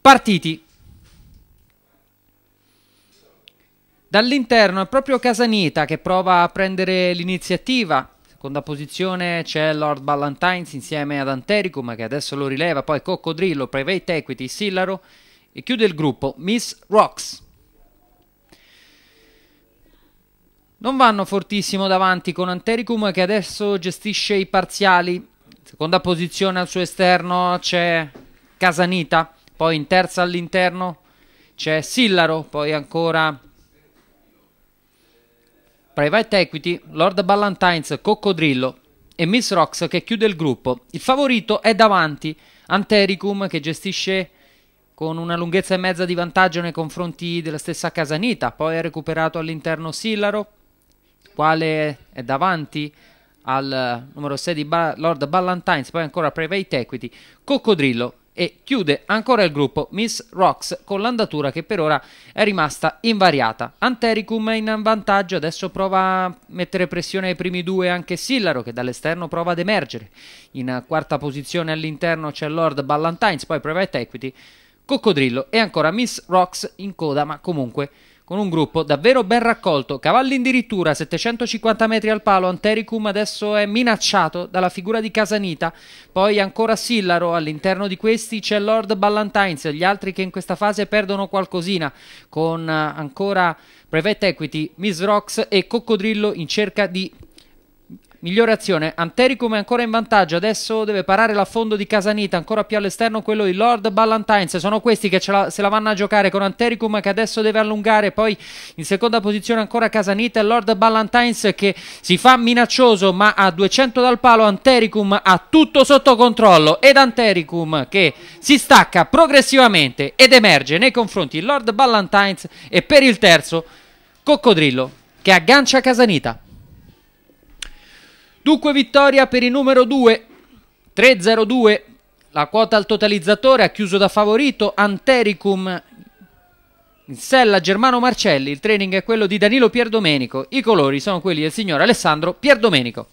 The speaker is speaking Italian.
Partiti. Dall'interno è proprio Casanita che prova a prendere l'iniziativa. Seconda posizione c'è Lord Ballantines insieme ad Antericum che adesso lo rileva, poi Coccodrillo, Private Equity, Sillaro e chiude il gruppo Miss Rocks. Non vanno fortissimo davanti con Antericum che adesso gestisce i parziali. Seconda posizione al suo esterno c'è Casanita, poi in terza all'interno c'è Sillaro, poi ancora Private Equity, Lord Ballantines, Coccodrillo e Miss Rox che chiude il gruppo. Il favorito è davanti, Antericum che gestisce con una lunghezza e mezza di vantaggio nei confronti della stessa Casanita, poi ha recuperato all'interno Sillaro, quale è davanti al numero 6 di ba Lord Ballantines, poi ancora Private Equity, Coccodrillo e chiude ancora il gruppo Miss Rocks con l'andatura che per ora è rimasta invariata. Antericum è in vantaggio, adesso prova a mettere pressione ai primi due anche Sillaro che dall'esterno prova ad emergere. In quarta posizione all'interno c'è Lord Ballantines, poi Private Equity, Coccodrillo e ancora Miss Rocks in coda ma comunque con un gruppo davvero ben raccolto. Cavalli addirittura 750 metri al palo, Antericum adesso è minacciato dalla figura di Casanita, poi ancora Sillaro, all'interno di questi c'è Lord Ballantines, gli altri che in questa fase perdono qualcosina, con eh, ancora Private Equity, Miss Rocks e Coccodrillo in cerca di Migliore azione, Antericum è ancora in vantaggio, adesso deve parare l'affondo di Casanita, ancora più all'esterno quello di Lord Ballantines, sono questi che la, se la vanno a giocare con Antericum che adesso deve allungare, poi in seconda posizione ancora Casanita e Lord Ballantines che si fa minaccioso ma a 200 dal palo Antericum ha tutto sotto controllo ed Antericum che si stacca progressivamente ed emerge nei confronti di Lord Ballantines e per il terzo Coccodrillo che aggancia Casanita. Dunque vittoria per il numero 2, 3-0-2, la quota al totalizzatore ha chiuso da favorito Antericum in sella Germano Marcelli, il training è quello di Danilo Pierdomenico, i colori sono quelli del signor Alessandro Pierdomenico.